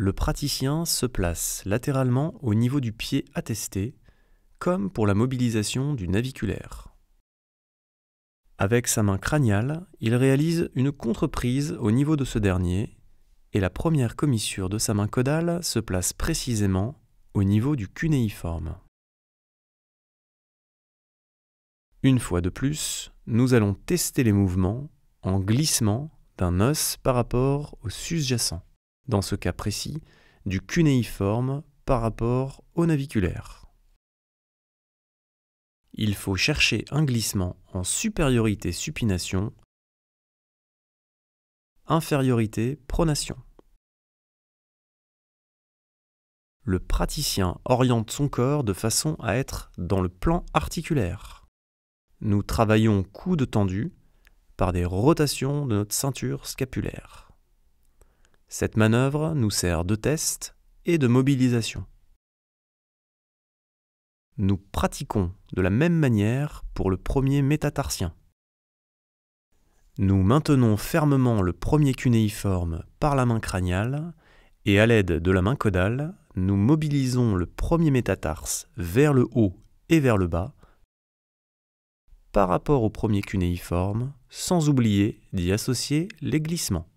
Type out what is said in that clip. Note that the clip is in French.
le praticien se place latéralement au niveau du pied attesté, comme pour la mobilisation du naviculaire. Avec sa main crâniale, il réalise une contreprise au niveau de ce dernier, et la première commissure de sa main caudale se place précisément au niveau du cunéiforme. Une fois de plus, nous allons tester les mouvements en glissement d'un os par rapport au susjacent dans ce cas précis, du cunéiforme par rapport au naviculaire. Il faut chercher un glissement en supériorité-supination, infériorité-pronation. Le praticien oriente son corps de façon à être dans le plan articulaire. Nous travaillons coude tendu par des rotations de notre ceinture scapulaire. Cette manœuvre nous sert de test et de mobilisation. Nous pratiquons de la même manière pour le premier métatarsien. Nous maintenons fermement le premier cunéiforme par la main crâniale et à l'aide de la main caudale, nous mobilisons le premier métatarse vers le haut et vers le bas par rapport au premier cunéiforme, sans oublier d'y associer les glissements.